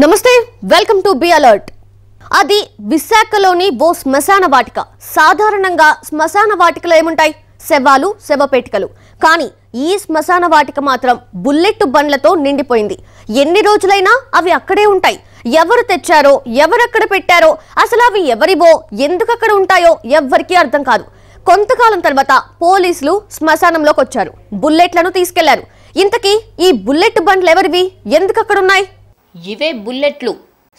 నమస్తే welcome to be alert అది విశాఖలోని ఓ శ్మశాన వాటిక సాధారణంగా శ్మశాన వాటికలు ఏముంటాయి శవాలు శవపేటికలు కానీ ఈ శ్మశాన వాటిక మాత్రం బుల్లెట్ బండ్లతో నిండిపోయింది ఎన్ని రోజులైనా అవి అక్కడే ఉంటాయి ఎవరు తెచ్చారో ఎవరక్కడ పెట్టారో అసలు అవి ఎవరివో ఎందుకు అక్కడ ఉంటాయో ఎవ్వరికీ అర్థం కాదు కొంతకాలం తర్వాత పోలీసులు శ్మశానంలోకి వచ్చారు బుల్లెట్లను తీసుకెళ్లారు ఇంతకీ ఈ బుల్లెట్ బండ్లు ఎవరివి ఎందుకు ఉన్నాయి ఇవే బుల్లెట్లు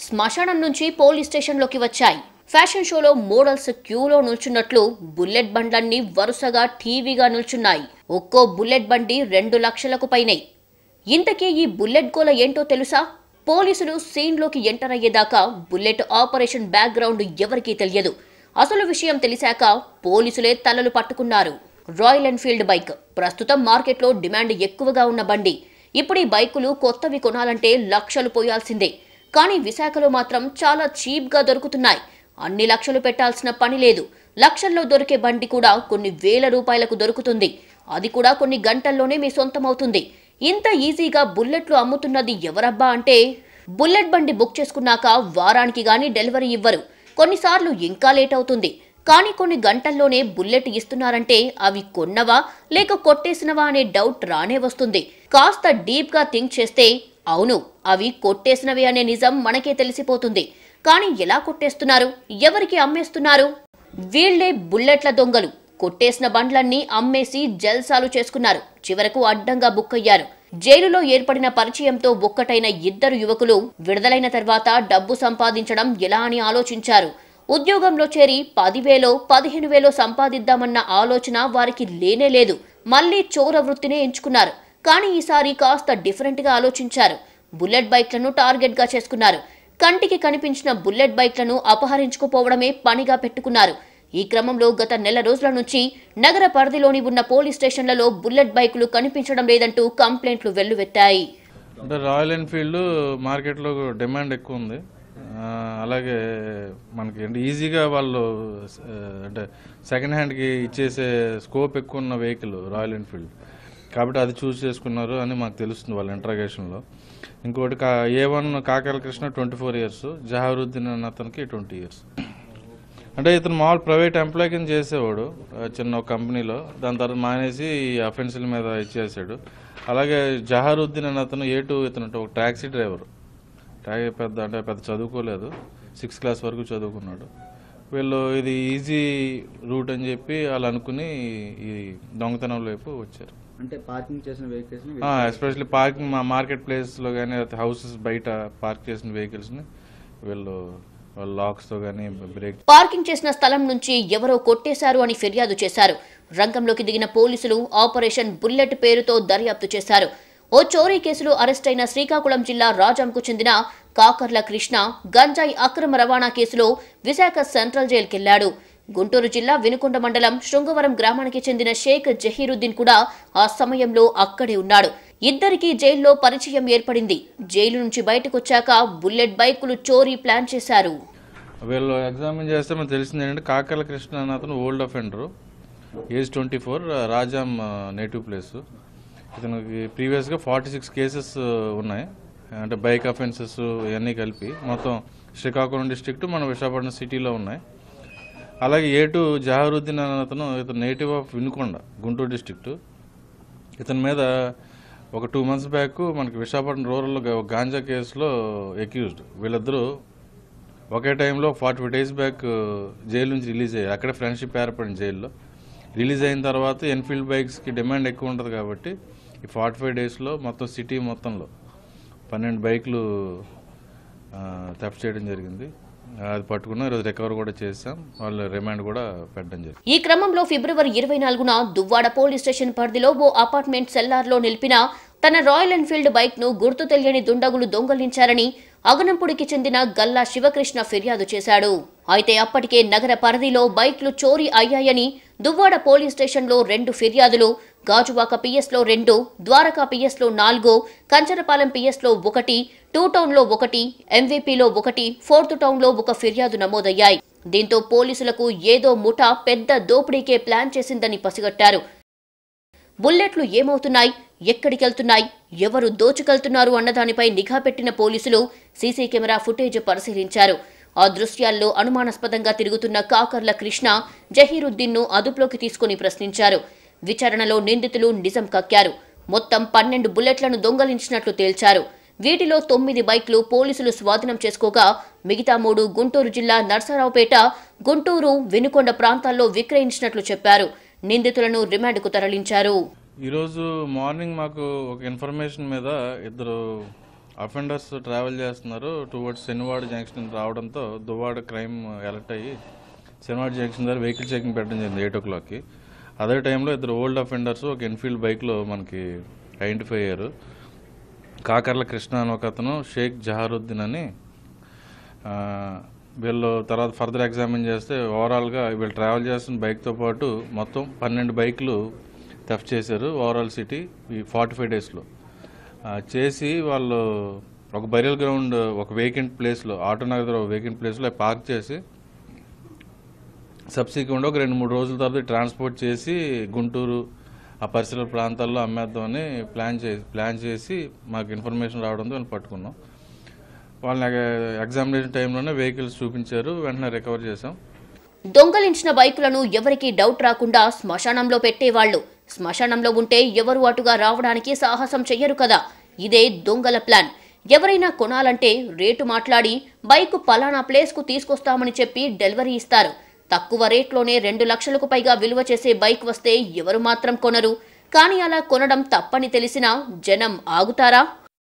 శ్మశానం నుంచి పోలీస్ స్టేషన్లోకి వచ్చాయి ఫ్యాషన్ షోలో మోడల్స్ క్యూలో నిల్చున్నట్లు బుల్లెట్ బండ్లన్నీ వరుసగా టీవీగా నిల్చున్నాయి ఒక్కో బుల్లెట్ బండి రెండు లక్షలకు పైనై ఇంతకీ ఈ బుల్లెట్ గోల ఏంటో తెలుసా పోలీసులు సీన్లోకి ఎంటర్ అయ్యేదాకా బుల్లెట్ ఆపరేషన్ బ్యాక్గ్రౌండ్ ఎవరికీ తెలియదు అసలు విషయం తెలిసాక పోలీసులే తలలు పట్టుకున్నారు రాయల్ ఎన్ఫీల్డ్ బైక్ ప్రస్తుతం మార్కెట్లో డిమాండ్ ఎక్కువగా ఉన్న బండి ఇప్పుడు ఈ బైకులు కొత్తవి కొనాలంటే లక్షలు పోయాల్సిందే కానీ విశాఖలో మాత్రం చాలా చీప్గా దొరుకుతున్నాయి అన్ని లక్షలు పెట్టాల్సిన పని లేదు లక్షల్లో దొరికే బండి కూడా కొన్ని వేల రూపాయలకు దొరుకుతుంది అది కూడా కొన్ని గంటల్లోనే మీ సొంతమవుతుంది ఇంత ఈజీగా బుల్లెట్లు అమ్ముతున్నది ఎవరబ్బా అంటే బుల్లెట్ బండి బుక్ చేసుకున్నాక వారానికి గానీ డెలివరీ ఇవ్వరు కొన్నిసార్లు ఇంకా లేట్ అవుతుంది కానీ కొన్ని గంటల్లోనే బుల్లెట్ ఇస్తున్నారంటే అవి కొన్నవా లేక కొట్టేసినవా అనే డౌట్ రానే వస్తుంది కాస్త డీప్గా థింక్ చేస్తే అవును అవి కొట్టేసినవి అనే నిజం మనకే తెలిసిపోతుంది కానీ ఎలా కొట్టేస్తున్నారు ఎవరికి అమ్మేస్తున్నారు వీళ్లే బుల్లెట్ల దొంగలు కొట్టేసిన బండ్లన్నీ అమ్మేసి జల్సాలు చేసుకున్నారు చివరకు అడ్డంగా బుక్ అయ్యారు జైలులో ఏర్పడిన పరిచయంతో ఒక్కటైన ఇద్దరు యువకులు విడుదలైన తర్వాత డబ్బు సంపాదించడం ఎలా అని ఆలోచించారు ఉద్యోగంలో చేరి పదివేలో పదిహేను వేలో సంపాదిద్దామన్న ఆలోచన వారికి లేనే లేదు మళ్ళీ చోర వృత్తినే ఎంచుకున్నారు కానీ ఈసారి కాస్త డిఫరెంట్గా ఆలోచించారు బుల్లెట్ బైక్లను టార్గెట్ గా చేసుకున్నారు కంటికి కనిపించిన బుల్లెట్ బైక్లను అపహరించుకుపోవడమే పనిగా పెట్టుకున్నారు ఈ క్రమంలో గత నెల రోజుల నుంచి నగర పరిధిలోని ఉన్న పోలీస్ స్టేషన్లలో బుల్లెట్ బైకులు కనిపించడం లేదంటూ కంప్లైంట్లు వెల్లువెత్తాయి అంటే రాయల్ ఎన్ఫీల్డ్ మార్కెట్లో డిమాండ్ ఎక్కువ ఉంది అలాగే మనకి అంటే ఈజీగా వాళ్ళు అంటే సెకండ్ హ్యాండ్కి ఇచ్చేసే స్కోప్ ఎక్కువ ఉన్న వెహికల్ రాయల్ ఎన్ఫీల్డ్ కాబట్టి అది చూస్ చేసుకున్నారు అని మాకు తెలుస్తుంది వాళ్ళ ఇంట్రాగేషన్లో ఇంకోటి కా ఏ వన్ కాకాల Krishna twenty four years Zaharuddin అన్న అతనికి ట్వంటీ ఇయర్స్ అంటే ఇతను మామూలు ప్రైవేట్ ఎంప్లాయ్ కింద చేసేవాడు చిన్న కంపెనీలో దాని తర్వాత మానేసి అఫెన్సుల మీద ఇచ్చేసాడు అలాగే జహారుద్దీన్ అన్న అతను ఏ టూ ఇతను ఒక ట్యాక్సీ డ్రైవర్ ట్యాగ్ పెద్ద అంటే పెద్ద చదువుకోలేదు సిక్స్త్ క్లాస్ వరకు చదువుకున్నాడు వీళ్ళు ఇది ఈజీ రూట్ అని చెప్పి వాళ్ళు అనుకుని ఈ దొంగతనం వైపు వచ్చారు అంటే పార్కింగ్ చేసిన వెహికల్స్ ఎస్పెషల్లీ పార్కింగ్ మా మార్కెట్ ప్లేస్లో కానీ హౌసెస్ బయట పార్క్ చేసిన వెహికల్స్ని వీళ్ళు పార్కింగ్ చేసిన స్థలం నుంచి ఎవరో కొట్టేశారు అని ఫిర్యాదు చేశారు రంగంలోకి దిగిన పోలీసులు ఆపరేషన్ బుల్లెట్ పేరుతో దర్యాప్తు చేశారు ఓ చోరీ కేసులో అరెస్ట్ అయిన శ్రీకాకుళం జిల్లా రాజంకు చెందిన కాకర్ల కృష్ణ గంజాయి అక్రమ రవాణా కేసులో విశాఖ సెంట్రల్ వెళ్లాడు గుంటూరు జిల్లా వినుకొండ మండలం శృంగవరం గ్రామానికి చెందిన షేక్ జహీరుద్దీన్ కూడా ఆ సమయంలో అక్కడే ఉన్నాడు ఇద్దరికీ జైల్లో పరిచయం ఏర్పడింది జైలు నుంచి బయటకొచ్చాక బుల్లెట్ బైకులు చోరీ ప్లాన్ చేశారు వీళ్ళు ఎగ్జామిన్ చేస్తే మనకు తెలిసింది ఏంటంటే కాకర్ల కృష్ణ అతను old offender age twenty four Rajam native place ఇతనికి ప్రీవియస్గా ఫార్టీ సిక్స్ కేసెస్ ఉన్నాయి అంటే బైక్ అఫెన్సెస్ ఇవన్నీ కలిపి మొత్తం శ్రీకాకుళం డిస్ట్రిక్ట్ మన విశాఖపట్నం సిటీలో ఉన్నాయి అలాగే ఏటు జాహరుద్దీన్ అనే అతను ఇతను native of Vinukonda Guntur district ఇతని మీద ఒక టూ మంత్స్ బ్యాక్ మనకి విశాఖపట్నం రూరల్లో గాంజా కేసులో ఎక్యూజ్డ్ వీళ్ళిద్దరూ ఒకే టైంలో ఫార్టీ డేస్ బ్యాక్ జైలు నుంచి రిలీజ్ అయ్యారు అక్కడే ఫ్రెండ్షిప్ ఏర్పడింది జైల్లో రిలీజ్ అయిన తర్వాత ఎన్ఫీల్డ్ బైక్స్కి డిమాండ్ ఎక్కువ ఉంటుంది కాబట్టి ఈ ఫార్టీ ఫైవ్ డేస్లో మొత్తం సిటీ మొత్తంలో పన్నెండు బైకులు థెఫ్ట్ చేయడం జరిగింది అది పట్టుకున్నాం ఈరోజు రికవర్ కూడా చేశాం వాళ్ళు రిమాండ్ కూడా పెట్టడం జరిగింది ఈ క్రమంలో ఫిబ్రవరి ఇరవై నాలుగున దువ్వాడ పోలీస్ స్టేషన్ పరిధిలో ఓ అపార్ట్మెంట్ సెల్లార్లో నిలిపిన తన రాయల్ ఎన్ఫీల్డ్ బైక్ను గుర్తు తెలియని దుండగులు దొంగలించారని అగనంపుడికి చెందిన గల్లా శివకృష్ణ ఫిర్యాదు చేశాడు అయితే అప్పటికే నగర పరిధిలో బైక్లు చోరీ అయ్యాయని దువ్వాడ పోలీస్ స్టేషన్లో రెండు ఫిర్యాదులు గాజువాక పిఎస్లో రెండు ద్వారకా పిఎస్లో నాలుగు కంచరపాలెం పిఎస్లో ఒకటి టూ టౌన్లో ఒకటి ఎంవీపీలో ఒకటి ఫోర్త్ టౌన్లో ఒక ఫిర్యాదు నమోదయ్యాయి దీంతో పోలీసులకు ఏదో ముఠా పెద్ద దోపిడీకే ప్లాన్ చేసిందని పసిగట్టారు బుల్లెట్లు ఏమవుతున్నాయి ఎక్కడికెళ్తున్నాయి ఎవరు దోచుకెళ్తున్నారు అన్నదానిపై నిఘా పెట్టిన పోలీసులు సీసీ కెమెరా ఫుటేజ్ పరిశీలించారు ఆ దృశ్యాల్లో అనుమానాస్పదంగా తిరుగుతున్న కాకర్ల కృష్ణ జహీరుద్దీన్ను అదుపులోకి తీసుకుని ప్రశ్నించారు విచారణలో నిందితులు నిజం కక్కారు మొత్తం పన్నెండు బుల్లెట్లను దొంగలించినట్లు తేల్చారు వీటిలో తొమ్మిది బైక్లు పోలీసులు స్వాధీనం చేసుకోగా మిగతా మూడు గుంటూరు జిల్లా నర్సరావుపేట గుంటూరు వెనుకొండ ప్రాంతాల్లో విక్రయించినట్లు చెప్పారు నిందితులను రిమాండ్కు తరలించారు ఈరోజు మార్నింగ్ మాకు ఒక ఇన్ఫర్మేషన్ మీద ఇద్దరు అఫెండర్స్ ట్రావెల్ చేస్తున్నారు టువర్డ్స్ శనివాడ జంక్షన్ రావడంతో దువ్వాడ క్రైమ్ అలర్ట్ అయ్యి శనివాడ జంక్షన్ దగ్గర వెహికల్ చెకింగ్ పెట్టడం జరిగింది ఎయిట్ ఓ క్లాక్కి అదే టైంలో ఇద్దరు ఓల్డ్ అఫెండర్స్ ఒక ఎన్ఫీల్డ్ బైక్లో మనకి ఐడెంటిఫై అయ్యారు కాకర్ల కృష్ణ అని ఒక అతను షేక్ జహారుద్దీన్ అని వీళ్ళు తర్వాత ఫర్దర్ ఎగ్జామిన్ చేస్తే ఓవరాల్గా వీళ్ళు ట్రావెల్ చేస్తున్న బైక్తో పాటు మొత్తం పన్నెండు బైక్లు తఫ్ చేశారు ఓవరాల్ సిటీ ఈ ఫార్టీ ఫైవ్ డేస్లో చేసి వాళ్ళు ఒక బరియల్ గ్రౌండ్ ఒక వేకెంట్ ప్లేస్లో ఆటోనగర్ ఒక వేకెంట్ ప్లేస్లో పార్క్ చేసి సబ్సిక్వెంట్ ఒక రెండు మూడు రోజుల తర్వాత ట్రాన్స్పోర్ట్ చేసి గుంటూరు ఆ పరిసర ప్రాంతాల్లో అమ్మేద్దామని ప్లాన్ చేసి ప్లాన్ చేసి మాకు ఇన్ఫర్మేషన్ రావడంతో వాళ్ళు పట్టుకున్నాం వాళ్ళని ఎగ్జామినేషన్ టైంలోనే వెహికల్స్ చూపించారు వెంటనే రికవర్ చేసాం దొంగలించిన బైకులను ఎవరికి డౌట్ రాకుండా శ్మశానంలో పెట్టేవాళ్లు శ్మశానంలో ఉంటే ఎవరు అటుగా రావడానికి సాహసం చెయ్యరు కదా ఇదే దొంగల ప్లాన్ ఎవరైనా కొనాలంటే రేటు మాట్లాడి బైక్ పలానా ప్లేస్కు తీసుకొస్తామని చెప్పి డెలివరీ ఇస్తారు తక్కువ రేట్లోనే రెండు లక్షలకు పైగా విలువ చేసే బైక్ వస్తే ఎవరు మాత్రం కొనరు కానీ అలా కొనడం తప్పని తెలిసినా జనం ఆగుతారా